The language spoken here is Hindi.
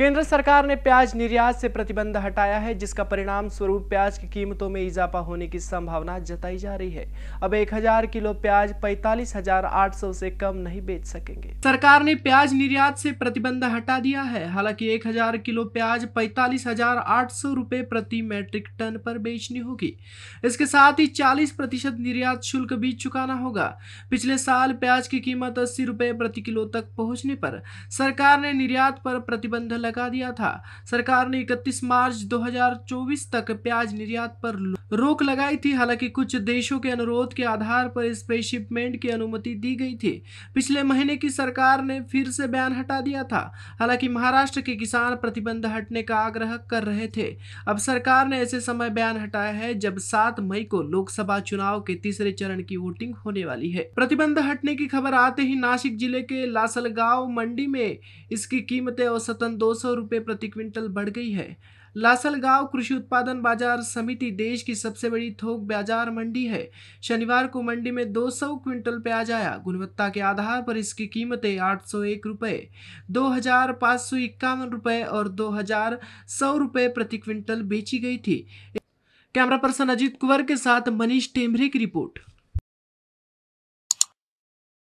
केंद्र सरकार ने प्याज निर्यात से प्रतिबंध हटाया है जिसका परिणाम स्वरूप प्याज की कीमतों में इजाफा होने की संभावना जताई जा रही है अब 1000 किलो प्याज पैतालीस हजार आठ सौ से कम नहीं बेच सकेंगे सरकार ने प्याज निर्यात से प्रतिबंध हटा दिया है हालांकि 1000 किलो प्याज पैतालीस हजार आठ सौ रूपए प्रति मेट्रिक टन पर बेचनी होगी इसके साथ ही चालीस प्रतिशत निर्यात शुल्क भी चुकाना होगा पिछले साल प्याज की कीमत अस्सी रूपए प्रति किलो तक पहुँचने पर सरकार ने निर्यात पर प्रतिबंध लगा लगा दिया था सरकार ने 31 मार्च 2024 तक प्याज निर्यात पर रोक लगाई थी हालांकि कुछ देशों के अनुरोध के आधार पर इस पे शिपमेंट की अनुमति दी गई थी पिछले महीने की सरकार ने फिर से बयान हटा दिया था हालांकि महाराष्ट्र के किसान प्रतिबंध हटने का आग्रह कर रहे थे अब सरकार ने ऐसे समय बयान हटाया है जब सात मई को लोकसभा चुनाव के तीसरे चरण की वोटिंग होने वाली है प्रतिबंध हटने की खबर आते ही नासिक जिले के लासलगांव मंडी में इसकी कीमतें औसतन दो सौ रुपये प्रति क्विंटल बढ़ गई है लासल गांव कृषि उत्पादन बाजार समिति देश की सबसे बड़ी थोक बाजार मंडी है शनिवार को मंडी में 200 सौ क्विंटल प्याज आया गुणवत्ता के आधार पर इसकी कीमतें आठ सौ एक रुपये दो हजार पाँच सौ इक्यावन रुपये और दो हजार सौ रुपये प्रति क्विंटल बेची गई थी कैमरा पर्सन अजीत कुंवर के साथ मनीष टेमरे की रिपोर्ट